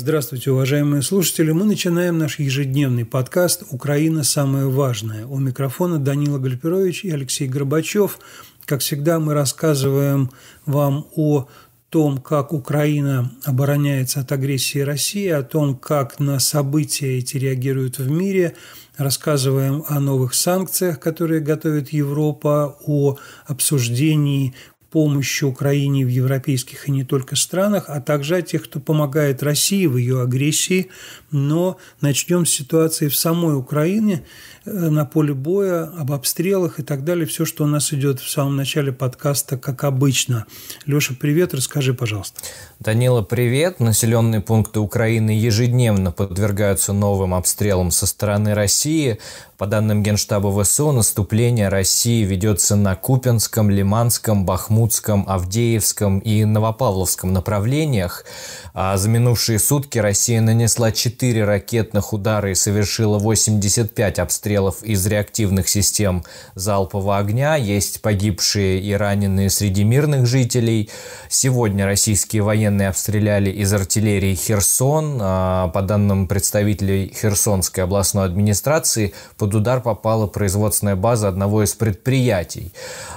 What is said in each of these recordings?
Здравствуйте, уважаемые слушатели. Мы начинаем наш ежедневный подкаст «Украина. Самое важное». У микрофона Данила Гальперович и Алексей Горбачев. Как всегда, мы рассказываем вам о том, как Украина обороняется от агрессии России, о том, как на события эти реагируют в мире, рассказываем о новых санкциях, которые готовит Европа, о обсуждении помощи Украине в европейских и не только странах, а также о тех, кто помогает России в ее агрессии. Но начнем с ситуации в самой Украине. Э, на поле боя, об обстрелах и так далее. Все, что у нас идет в самом начале подкаста, как обычно. Леша, привет, расскажи, пожалуйста. Данила, привет. Населенные пункты Украины ежедневно подвергаются новым обстрелам со стороны России. По данным Генштаба ВСУ, наступление России ведется на Купинском, Лиманском, Бахмутском, Авдеевском и Новопавловском направлениях. А за минувшие сутки Россия нанесла 4 ракетных удара и совершила 85 обстрелов обстрелов из реактивных систем залпового огня, есть погибшие и раненые среди мирных жителей. Сегодня российские военные обстреляли из артиллерии Херсон. А, по данным представителей Херсонской областной администрации, под удар попала производственная база одного из предприятий.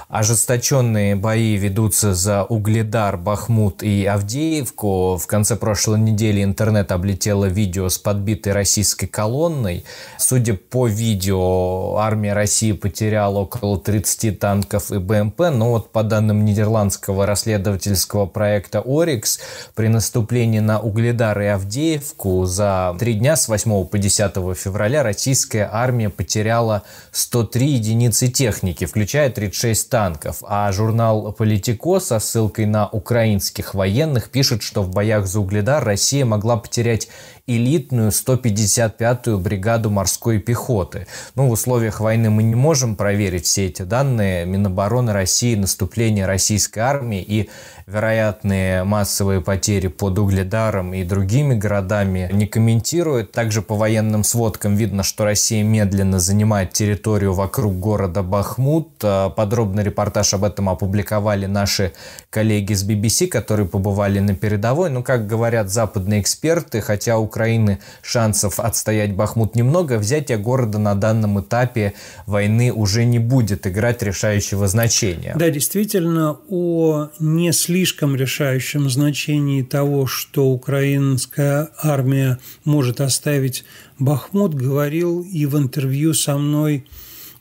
Ожесточенные бои ведутся за Угледар, Бахмут и Авдеевку. В конце прошлой недели интернет облетело видео с подбитой российской колонной. Судя по видео, видео, армия России потеряла около 30 танков и БМП, но вот по данным нидерландского расследовательского проекта «Орикс», при наступлении на Угледар и Авдеевку за три дня с 8 по 10 февраля российская армия потеряла 103 единицы техники, включая 36 танков, а журнал «Политико» со ссылкой на украинских военных пишет, что в боях за Угледар Россия могла потерять элитную 155-ю бригаду морской пехоты. Ну, в условиях войны мы не можем проверить все эти данные Минобороны России, наступление российской армии и вероятные массовые потери под Угледаром и другими городами не комментирует. Также по военным сводкам видно, что Россия медленно занимает территорию вокруг города Бахмут. А, подробный репортаж об этом опубликовали наши коллеги с BBC, которые побывали на передовой. Но, ну, как говорят западные эксперты, хотя у Украины шансов отстоять Бахмут немного, взятие города на данном этапе войны уже не будет играть решающего значения. Да, действительно, о не слишком слишком решающем значении того, что украинская армия может оставить Бахмут, говорил и в интервью со мной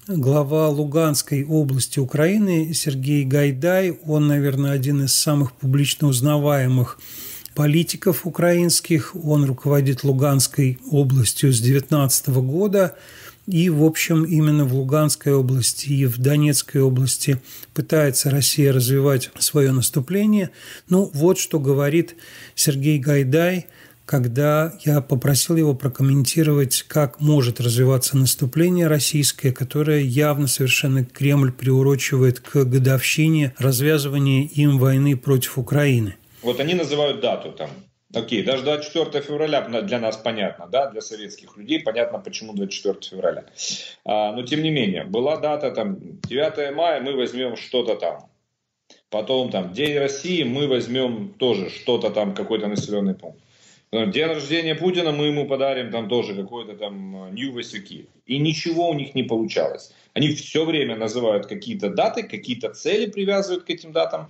глава Луганской области Украины Сергей Гайдай. Он, наверное, один из самых публично узнаваемых политиков украинских. Он руководит Луганской областью с 2019 года. И, в общем, именно в Луганской области и в Донецкой области пытается Россия развивать свое наступление. Ну, вот что говорит Сергей Гайдай, когда я попросил его прокомментировать, как может развиваться наступление российское, которое явно совершенно Кремль приурочивает к годовщине развязывания им войны против Украины. Вот они называют дату там, Окей, даже 24 февраля для нас понятно, да, для советских людей понятно, почему 24 февраля. А, но тем не менее, была дата там 9 мая, мы возьмем что-то там. Потом там День России, мы возьмем тоже что-то там, какой-то населенный пункт. День рождения Путина мы ему подарим там тоже какой-то там Нью э, Васюки. И ничего у них не получалось. Они все время называют какие-то даты, какие-то цели привязывают к этим датам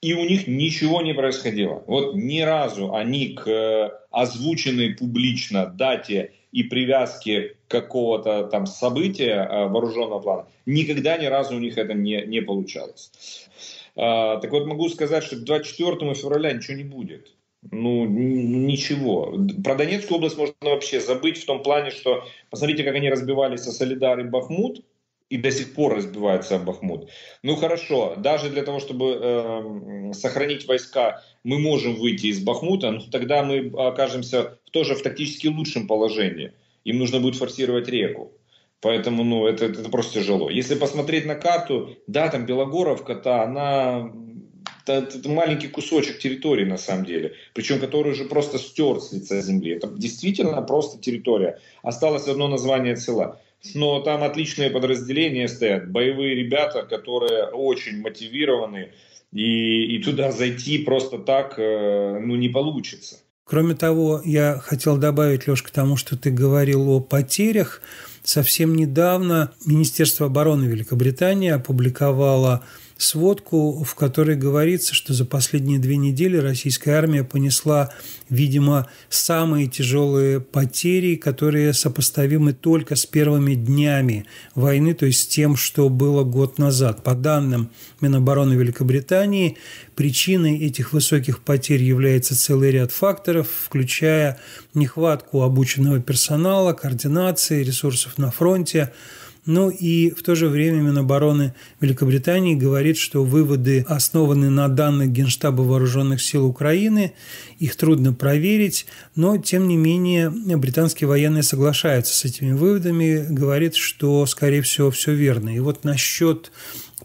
и у них ничего не происходило. Вот ни разу они к э, озвученной публично дате и привязке какого-то там события э, вооруженного плана никогда ни разу у них это не, не получалось. А, так вот, могу сказать, что к 24 февраля ничего не будет. Ну, ничего. Про Донецкую область можно вообще забыть в том плане, что посмотрите, как они разбивались со Солидар и Бахмут, и до сих пор разбивается об Бахмут. Ну хорошо, даже для того, чтобы э, сохранить войска, мы можем выйти из Бахмута, но тогда мы окажемся тоже в тактически лучшем положении. Им нужно будет форсировать реку. Поэтому, ну, это, это просто тяжело. Если посмотреть на карту, да, там Белогоровка-то, она это, это маленький кусочек территории на самом деле, причем который уже просто стер с лица земли. Это действительно просто территория. Осталось одно название села но там отличные подразделения стоят, боевые ребята, которые очень мотивированы, и, и туда зайти просто так э, ну, не получится. Кроме того, я хотел добавить, Леш, к тому, что ты говорил о потерях. Совсем недавно Министерство обороны Великобритании опубликовало сводку, в которой говорится, что за последние две недели российская армия понесла, видимо, самые тяжелые потери, которые сопоставимы только с первыми днями войны, то есть с тем, что было год назад. По данным Минобороны Великобритании, причиной этих высоких потерь является целый ряд факторов, включая нехватку обученного персонала, координации, ресурсов на фронте, ну и в то же время Минобороны Великобритании говорит, что выводы основаны на данных Генштаба Вооруженных сил Украины, их трудно проверить, но тем не менее британские военные соглашаются с этими выводами, говорит, что скорее всего все верно. И вот насчет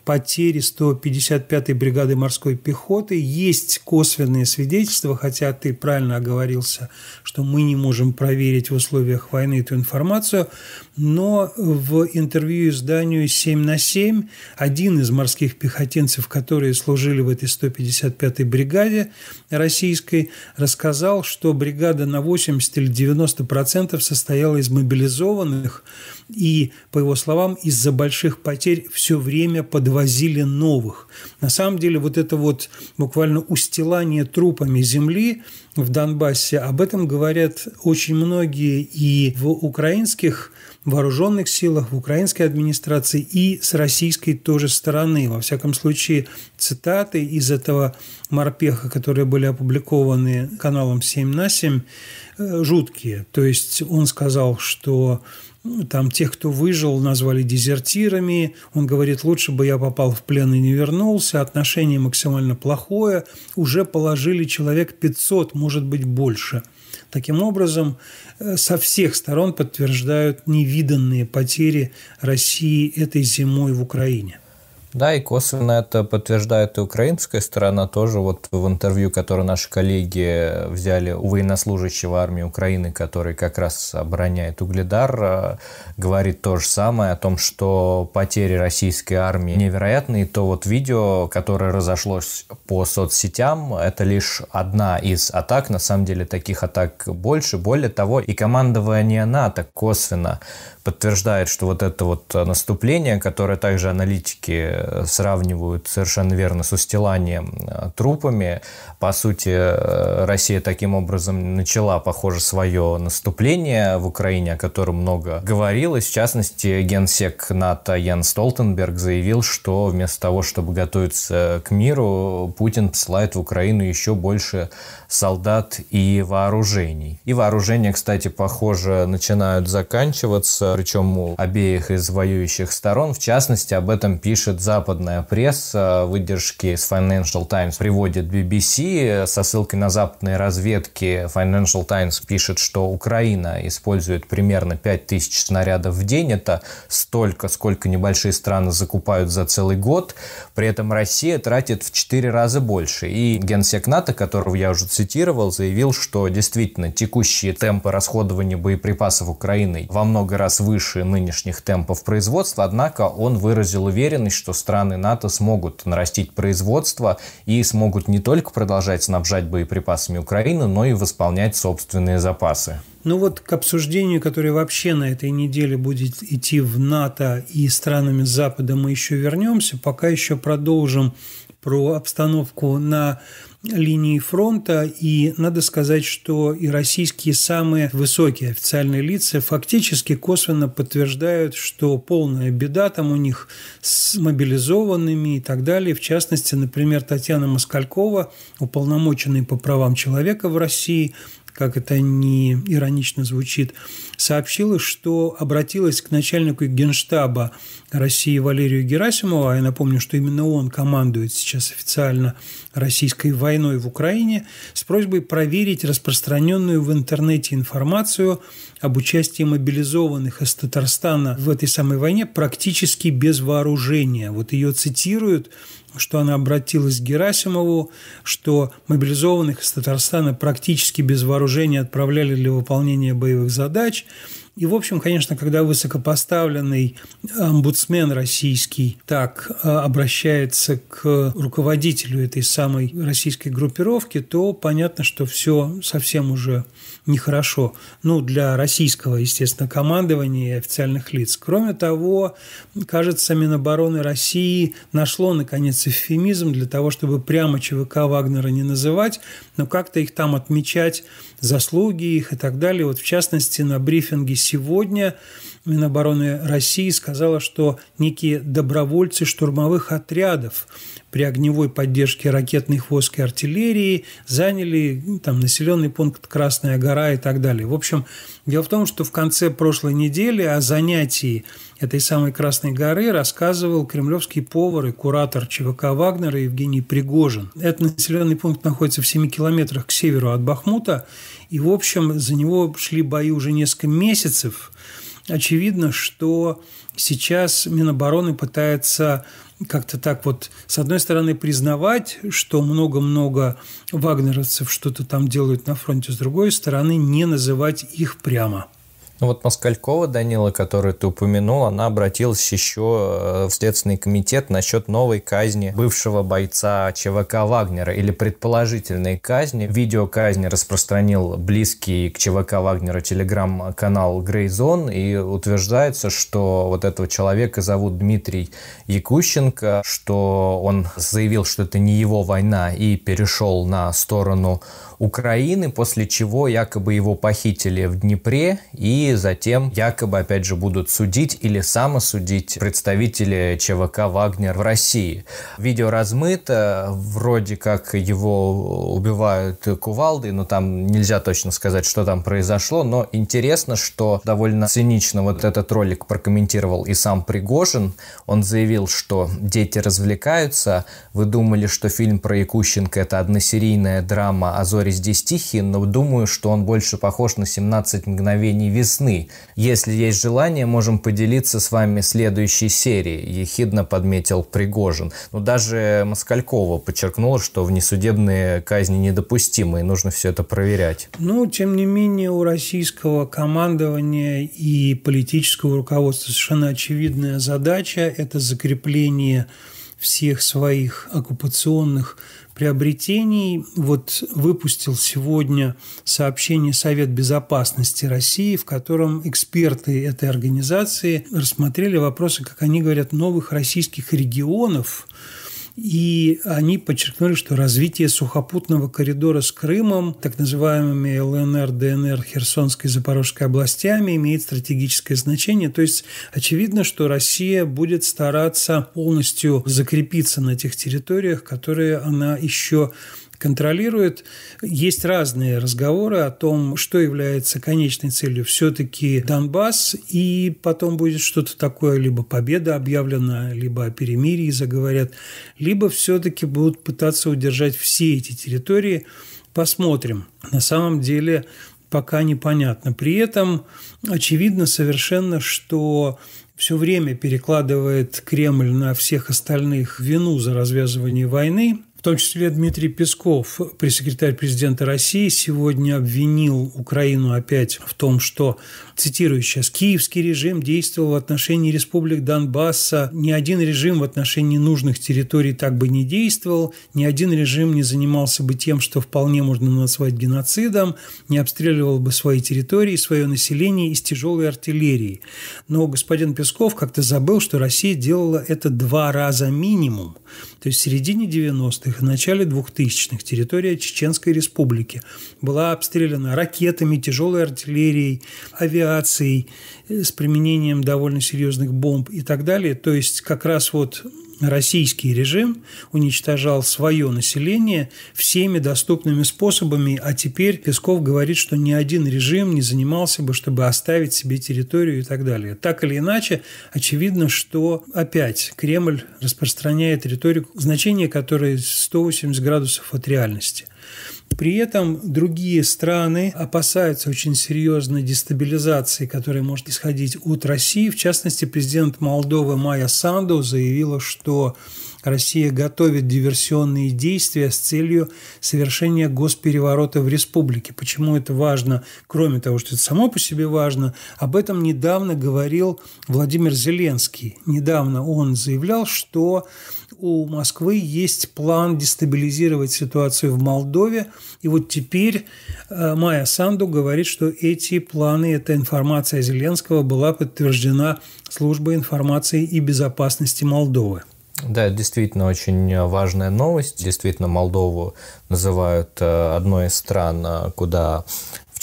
потери 155-й бригады морской пехоты. Есть косвенные свидетельства, хотя ты правильно оговорился, что мы не можем проверить в условиях войны эту информацию, но в интервью изданию «7 на 7» один из морских пехотинцев, которые служили в этой 155-й бригаде российской, рассказал, что бригада на 80 или 90% состояла из мобилизованных, и, по его словам, из-за больших потерь все время подвозили новых. На самом деле вот это вот буквально устилание трупами земли в Донбассе. Об этом говорят очень многие и в украинских вооруженных силах, в украинской администрации и с российской тоже стороны. Во всяком случае, цитаты из этого морпеха, которые были опубликованы каналом 7 на 7, э, жуткие. То есть он сказал, что там тех, кто выжил, назвали дезертирами. Он говорит, лучше бы я попал в плен и не вернулся. Отношение максимально плохое. Уже положили человек 500, может быть, больше. Таким образом, э, со всех сторон подтверждают невиданные потери России этой зимой в Украине. Да, и косвенно это подтверждает и украинская сторона тоже. Вот в интервью, которое наши коллеги взяли у военнослужащего армии Украины, который как раз обороняет Угледар, э, говорит то же самое о том, что потери российской армии невероятные. То вот видео, которое разошлось по соцсетям, это лишь одна из атак. На самом деле таких атак больше. Более того, и командование НАТО косвенно подтверждает, что вот это вот наступление, которое также аналитики э, сравнивают совершенно верно с устиланием э, трупами, по сути, э, Россия таким образом начала, похоже, свое наступление в Украине, о котором много говорилось. В частности, генсек НАТО Ян Столтенберг заявил, что вместо того, чтобы готовиться к миру, Путин посылает в Украину еще больше солдат и вооружений. И вооружения, кстати, похоже, начинают заканчиваться причем у обеих из воюющих сторон. В частности, об этом пишет западная пресса. Выдержки из Financial Times приводит BBC со ссылкой на западные разведки. Financial Times пишет, что Украина использует примерно 5000 снарядов в день. Это столько, сколько небольшие страны закупают за целый год. При этом Россия тратит в 4 раза больше. И генсек НАТО, которого я уже цитировал, заявил, что действительно текущие темпы расходования боеприпасов Украины во много раз свыше нынешних темпов производства, однако он выразил уверенность, что страны НАТО смогут нарастить производство и смогут не только продолжать снабжать боеприпасами Украину, но и восполнять собственные запасы. Ну вот к обсуждению, которое вообще на этой неделе будет идти в НАТО и странами Запада, мы еще вернемся. Пока еще продолжим про обстановку на линии фронта, и надо сказать, что и российские самые высокие официальные лица фактически косвенно подтверждают, что полная беда там у них с мобилизованными и так далее. В частности, например, Татьяна Москалькова, уполномоченный по правам человека в России, как это не иронично звучит, сообщила, что обратилась к начальнику Генштаба России Валерию Герасимову, а я напомню, что именно он командует сейчас официально российской войной в Украине, с просьбой проверить распространенную в интернете информацию об участии мобилизованных из Татарстана в этой самой войне практически без вооружения. Вот ее цитируют что она обратилась к Герасимову, что мобилизованных из Татарстана практически без вооружения отправляли для выполнения боевых задач – и, в общем, конечно, когда высокопоставленный э, омбудсмен российский так э, обращается к руководителю этой самой российской группировки, то понятно, что все совсем уже нехорошо. Ну, для российского, естественно, командования и официальных лиц. Кроме того, кажется, Минобороны России нашло, наконец, эвфемизм для того, чтобы прямо ЧВК Вагнера не называть, но как-то их там отмечать, заслуги их и так далее. Вот, в частности, на брифинге сегодня Минобороны России сказала, что некие добровольцы штурмовых отрядов при огневой поддержке ракетных войск и артиллерии заняли ну, там, населенный пункт Красная гора и так далее. В общем, дело в том, что в конце прошлой недели о занятии этой самой Красной горы рассказывал кремлевский повар и куратор ЧВК Вагнера Евгений Пригожин. Этот населенный пункт находится в 7 километрах к северу от Бахмута, и, в общем, за него шли бои уже несколько месяцев. Очевидно, что сейчас Минобороны пытается как-то так вот, с одной стороны, признавать, что много-много вагнеровцев что-то там делают на фронте, с другой стороны, не называть их прямо – ну вот Москалькова Данила, которую ты упомянул, она обратилась еще э, в Следственный комитет насчет новой казни бывшего бойца ЧВК Вагнера или предположительной казни. Видео казни распространил близкий к ЧВК Вагнера телеграм-канал Грейзон и утверждается, что вот этого человека зовут Дмитрий Якущенко, что он заявил, что это не его война и перешел на сторону Украины, после чего якобы его похитили в Днепре и затем якобы, опять же, будут судить или самосудить представители ЧВК «Вагнер» в России. Видео размыто, вроде как его убивают кувалдой, но там нельзя точно сказать, что там произошло, но интересно, что довольно цинично вот этот ролик прокомментировал и сам Пригожин. Он заявил, что дети развлекаются. Вы думали, что фильм про Якущенко – это односерийная драма «А зори здесь тихие», но думаю, что он больше похож на «17 мгновений весны», ясны. Если есть желание, можем поделиться с вами следующей серией», – ехидно подметил Пригожин. Но даже Москалькова подчеркнула, что внесудебные казни недопустимы, и нужно все это проверять. Ну, тем не менее, у российского командования и политического руководства совершенно очевидная задача – это закрепление всех своих оккупационных приобретений. Вот выпустил сегодня сообщение Совет Безопасности России, в котором эксперты этой организации рассмотрели вопросы, как они говорят, новых российских регионов – и они подчеркнули, что развитие сухопутного коридора с Крымом, так называемыми ЛНР, ДНР, Херсонской и Запорожской областями, имеет стратегическое значение. То есть очевидно, что Россия будет стараться полностью закрепиться на тех территориях, которые она еще контролирует. Есть разные разговоры о том, что является конечной целью. Все-таки Донбасс, и потом будет что-то такое, либо победа объявлена, либо о перемирии заговорят, либо все-таки будут пытаться удержать все эти территории. Посмотрим. На самом деле пока непонятно. При этом очевидно совершенно, что все время перекладывает Кремль на всех остальных вину за развязывание войны. В том числе Дмитрий Песков, пресс-секретарь президента России, сегодня обвинил Украину опять в том, что, цитирую сейчас, «Киевский режим действовал в отношении республик Донбасса. Ни один режим в отношении нужных территорий так бы не действовал. Ни один режим не занимался бы тем, что вполне можно назвать геноцидом, не обстреливал бы свои территории, свое население из тяжелой артиллерии». Но господин Песков как-то забыл, что Россия делала это два раза минимум. То есть в середине 90-х 90-х и начале 2000-х территория Чеченской Республики была обстреляна ракетами, тяжелой артиллерией, авиацией э, с применением довольно серьезных бомб и так далее. То есть как раз вот российский режим уничтожал свое население всеми доступными способами, а теперь Песков говорит, что ни один режим не занимался бы, чтобы оставить себе территорию и так далее. Так или иначе, очевидно, что опять Кремль распространяет риторику, значение которой 180 градусов от реальности. При этом другие страны опасаются очень серьезной дестабилизации, которая может исходить от России. В частности, президент Молдовы Майя Санду заявила, что Россия готовит диверсионные действия с целью совершения госпереворота в республике. Почему это важно? Кроме того, что это само по себе важно, об этом недавно говорил Владимир Зеленский. Недавно он заявлял, что у Москвы есть план дестабилизировать ситуацию в Молдове. И вот теперь э, Майя Санду говорит, что эти планы, эта информация Зеленского была подтверждена службой информации и безопасности Молдовы. Да, действительно очень э, важная новость. Действительно, Молдову называют э, одной из стран, э, куда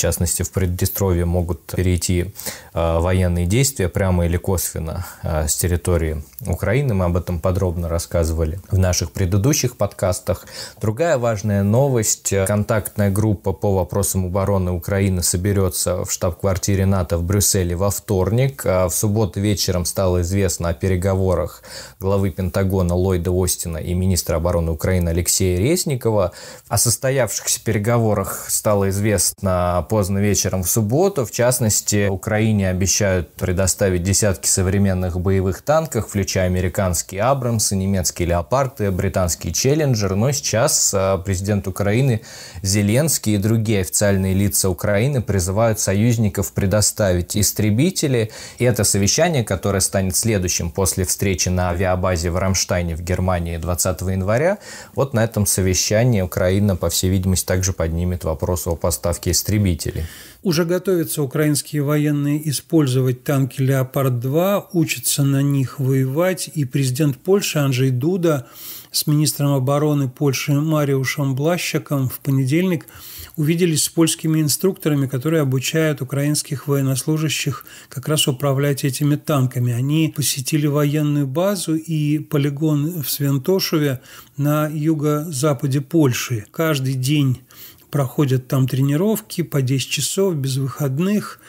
частности в Приднестровье, могут перейти э, военные действия прямо или косвенно э, с территории Украины. Мы об этом подробно рассказывали в наших предыдущих подкастах. Другая важная новость. Контактная группа по вопросам обороны Украины соберется в штаб-квартире НАТО в Брюсселе во вторник. Э, в субботу вечером стало известно о переговорах главы Пентагона Ллойда Остина и министра обороны Украины Алексея Резникова. О состоявшихся переговорах стало известно поздно вечером в субботу. В частности, Украине обещают предоставить десятки современных боевых танков, включая американские «Абрамсы», немецкие «Леопарды», британский «Челленджер». Но сейчас э, президент Украины Зеленский и другие официальные лица Украины призывают союзников предоставить истребители. И это совещание, которое станет следующим после встречи на авиабазе в Рамштайне в Германии 20 января, вот на этом совещании Украина, по всей видимости, также поднимет вопрос о поставке истребителей истребители. Уже готовятся украинские военные использовать танки «Леопард-2», учатся на них воевать, и президент Польши Анджей Дуда с министром обороны Польши Мариушем Блащаком в понедельник увиделись с польскими инструкторами, которые обучают украинских военнослужащих как раз управлять этими танками. Они посетили военную базу и полигон в Свентошеве на юго-западе Польши. Каждый день проходят там тренировки по 10 часов без выходных.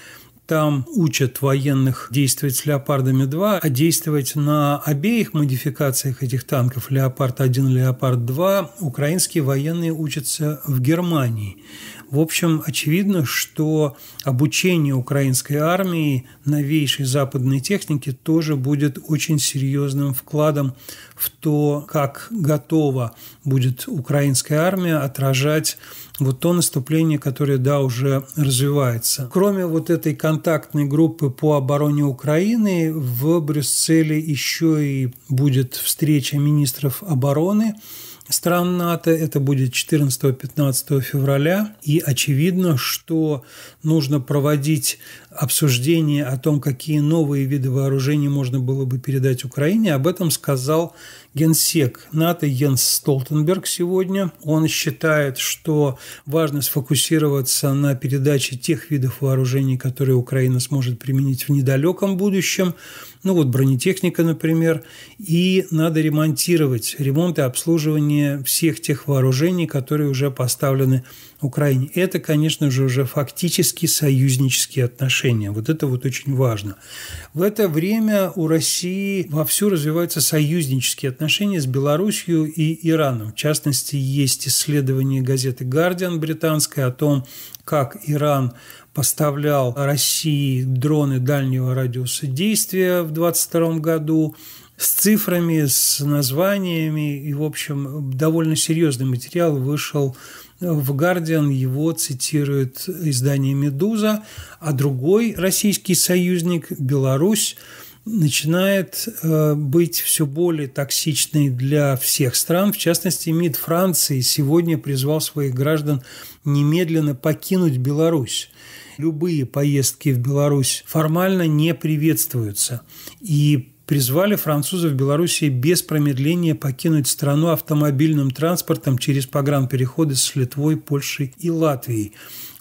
Там учат военных действовать с «Леопардами-2», а действовать на обеих модификациях этих танков «Леопард-1», «Леопард-2» украинские военные учатся в Германии. В общем, очевидно, что обучение украинской армии новейшей западной техники тоже будет очень серьезным вкладом в то, как готова будет украинская армия отражать вот то наступление, которое, да, уже развивается. Кроме вот этой контактной группы по обороне Украины, в Брюсселе еще и будет встреча министров обороны стран НАТО. Это будет 14-15 февраля. И очевидно, что нужно проводить обсуждение о том, какие новые виды вооружений можно было бы передать Украине. Об этом сказал генсек НАТО Йенс Столтенберг сегодня. Он считает, что важно сфокусироваться на передаче тех видов вооружений, которые Украина сможет применить в недалеком будущем. Ну вот бронетехника, например. И надо ремонтировать ремонт и обслуживание всех тех вооружений, которые уже поставлены Украине. Это, конечно же, уже фактически союзнические отношения. Вот это вот очень важно. В это время у России вовсю развиваются союзнические отношения с Белоруссией и Ираном. В частности, есть исследование газеты «Гардиан» британской о том, как Иран поставлял России дроны дальнего радиуса действия в 2022 году с цифрами, с названиями. И, в общем, довольно серьезный материал вышел в «Гардиан» его цитирует издание «Медуза», а другой российский союзник, Беларусь, начинает э, быть все более токсичной для всех стран. В частности, МИД Франции сегодня призвал своих граждан немедленно покинуть Беларусь. Любые поездки в Беларусь формально не приветствуются. И призвали французов Белоруссии без промедления покинуть страну автомобильным транспортом через погранпереходы с Литвой, Польшей и Латвией.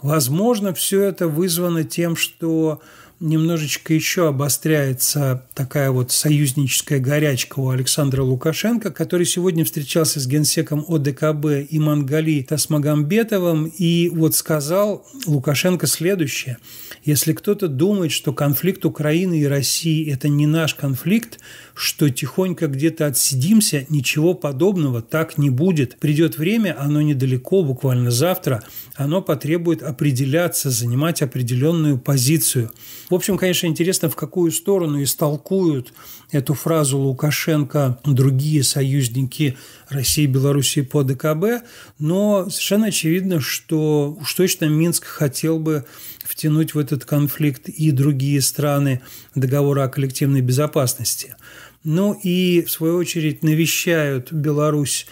Возможно, все это вызвано тем, что немножечко еще обостряется такая вот союзническая горячка у Александра Лукашенко, который сегодня встречался с генсеком ОДКБ и Мангали Тасмагамбетовым и вот сказал Лукашенко следующее. Если кто-то думает, что конфликт Украины и России – это не наш конфликт, что тихонько где-то отсидимся, ничего подобного так не будет. Придет время, оно недалеко, буквально завтра, оно потребует определяться, занимать определенную позицию. В общем, конечно, интересно, в какую сторону истолкуют эту фразу Лукашенко другие союзники России и Белоруссии по ДКБ, но совершенно очевидно, что уж точно Минск хотел бы втянуть в этот конфликт и другие страны договора о коллективной безопасности. Ну и, в свою очередь, навещают Беларусь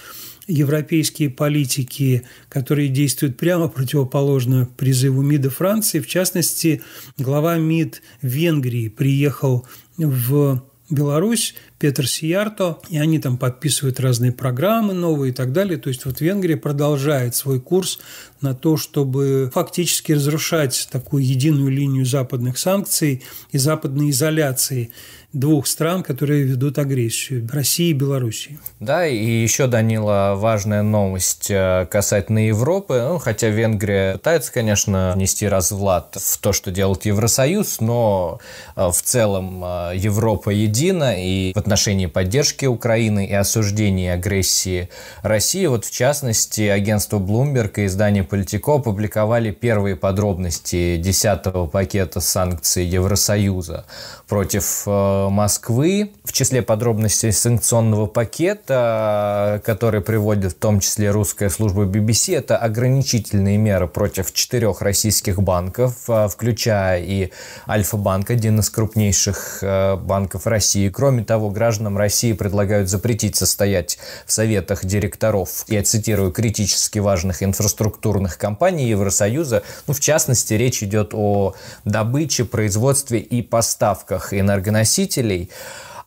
европейские политики, которые действуют прямо противоположно призыву МИДа Франции. В частности, глава МИД Венгрии приехал в Беларусь, Петр Сиярто, и они там подписывают разные программы новые и так далее. То есть вот Венгрия продолжает свой курс на то, чтобы фактически разрушать такую единую линию западных санкций и западной изоляции двух стран, которые ведут агрессию – России и Белоруссии. Да, и еще, Данила, важная новость э, касательно Европы. Ну, хотя Венгрия пытается, конечно, нести разлад в то, что делает Евросоюз, но э, в целом э, Европа едина и в отношении поддержки Украины и осуждения агрессии России. Вот в частности, агентство Bloomberg и издание Politico опубликовали первые подробности 10 пакета санкций Евросоюза против Москвы в числе подробностей санкционного пакета, который приводит в том числе русская служба BBC, это ограничительные меры против четырех российских банков, а, включая и Альфа-банк, один из крупнейших э, банков России. Кроме того, гражданам России предлагают запретить состоять в советах директоров, я цитирую, критически важных инфраструктурных компаний Евросоюза. Ну, в частности, речь идет о добыче, производстве и поставках энергоносителей учителей,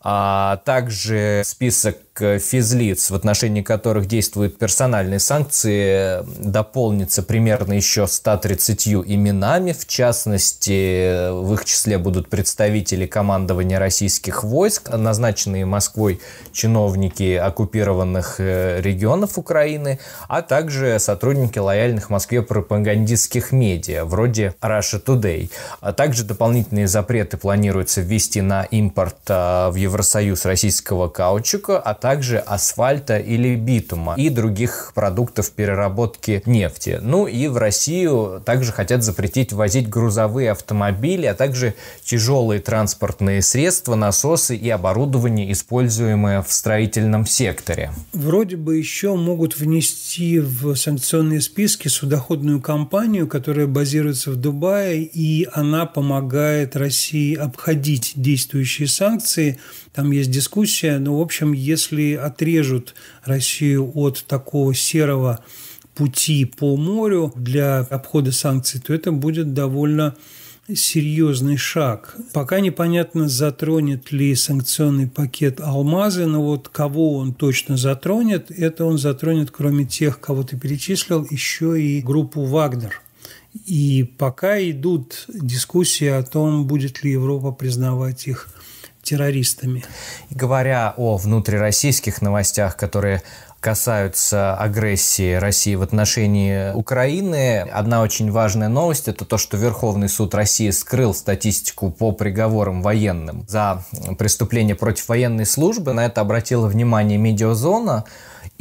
а также список физлиц, в отношении которых действуют персональные санкции, дополнится примерно еще 130 именами. В частности, в их числе будут представители командования российских войск, назначенные Москвой чиновники оккупированных э, регионов Украины, а также сотрудники лояльных Москве пропагандистских медиа, вроде Russia Today. А также дополнительные запреты планируется ввести на импорт а, в Евросоюз российского каучука, а также асфальта или битума и других продуктов переработки нефти. Ну и в Россию также хотят запретить возить грузовые автомобили, а также тяжелые транспортные средства, насосы и оборудование, используемое в строительном секторе. Вроде бы еще могут внести в санкционные списки судоходную компанию, которая базируется в Дубае, и она помогает России обходить действующие санкции. Там есть дискуссия, но, в общем, если если отрежут Россию от такого серого пути по морю для обхода санкций, то это будет довольно серьезный шаг. Пока непонятно, затронет ли санкционный пакет алмазы, но вот кого он точно затронет, это он затронет, кроме тех, кого ты перечислил, еще и группу «Вагнер». И пока идут дискуссии о том, будет ли Европа признавать их террористами. Говоря о внутрироссийских новостях, которые касаются агрессии России в отношении Украины. Одна очень важная новость – это то, что Верховный суд России скрыл статистику по приговорам военным за преступление против военной службы. На это обратила внимание медиазона.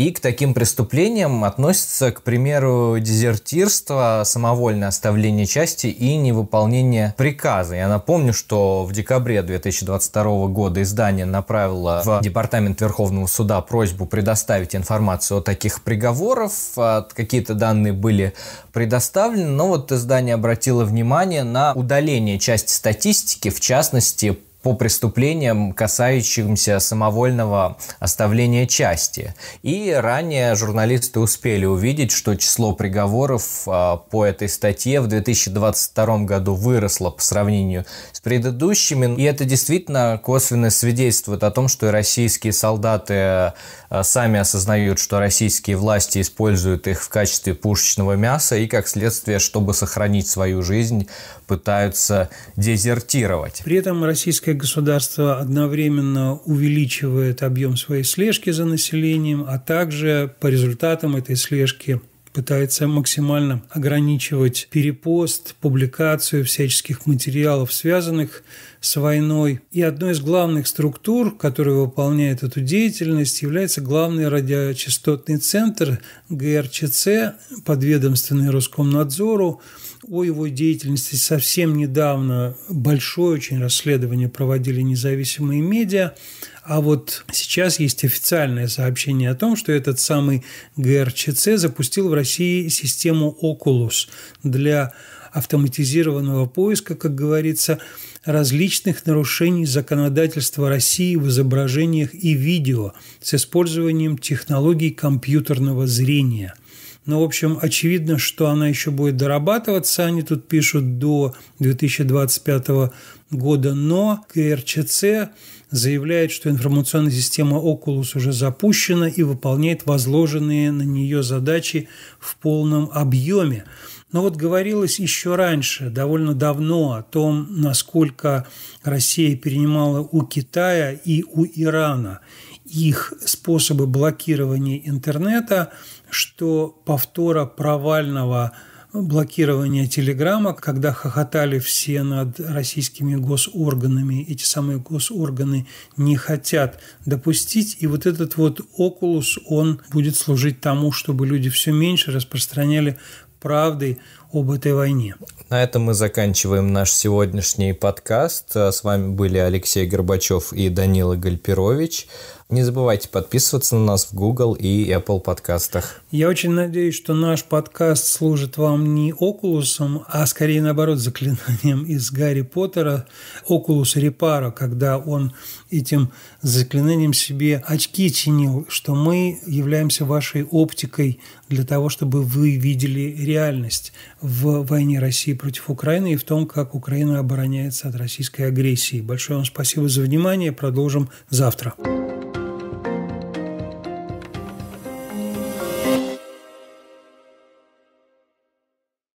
И к таким преступлениям относятся, к примеру, дезертирство, самовольное оставление части и невыполнение приказа. Я напомню, что в декабре 2022 года издание направило в Департамент Верховного Суда просьбу предоставить информацию о таких приговорах. А, какие-то данные были предоставлены, но вот издание обратило внимание на удаление части статистики, в частности, по преступлениям, касающимся самовольного оставления части. И ранее журналисты успели увидеть, что число приговоров а, по этой статье в 2022 году выросло по сравнению с предыдущими. И это действительно косвенно свидетельствует о том, что и российские солдаты Э, сами осознают, что российские власти используют их в качестве пушечного мяса и, как следствие, чтобы сохранить свою жизнь, пытаются дезертировать. При этом российское государство одновременно увеличивает объем своей слежки за населением, а также по результатам этой слежки пытается максимально ограничивать перепост, публикацию всяческих материалов, связанных с войной. И одной из главных структур, которая выполняет эту деятельность, является главный радиочастотный центр ГРЧЦ, подведомственный Роскомнадзору. О его деятельности совсем недавно большое очень расследование проводили независимые медиа. А вот сейчас есть официальное сообщение о том, что этот самый ГРЧЦ запустил в России систему Oculus для автоматизированного поиска, как говорится, различных нарушений законодательства России в изображениях и видео с использованием технологий компьютерного зрения. Но, ну, в общем, очевидно, что она еще будет дорабатываться, они тут пишут до 2025 года, но КРЧЦ заявляет, что информационная система Oculus уже запущена и выполняет возложенные на нее задачи в полном объеме. Но вот говорилось еще раньше, довольно давно, о том, насколько Россия перенимала у Китая и у Ирана их способы блокирования интернета, что повтора провального блокирование телеграмма, когда хохотали все над российскими госорганами. Эти самые госорганы не хотят допустить. И вот этот вот окулус, он будет служить тому, чтобы люди все меньше распространяли правды об этой войне. На этом мы заканчиваем наш сегодняшний подкаст. С вами были Алексей Горбачев и Данила Гальперович. Не забывайте подписываться на нас в Google и Apple подкастах. Я очень надеюсь, что наш подкаст служит вам не Окулусом, а скорее наоборот заклинанием из Гарри Поттера Окулус Репара, когда он этим заклинанием себе очки чинил, что мы являемся вашей оптикой для того, чтобы вы видели реальность в войне России против Украины и в том, как Украина обороняется от российской агрессии. Большое вам спасибо за внимание. Продолжим завтра.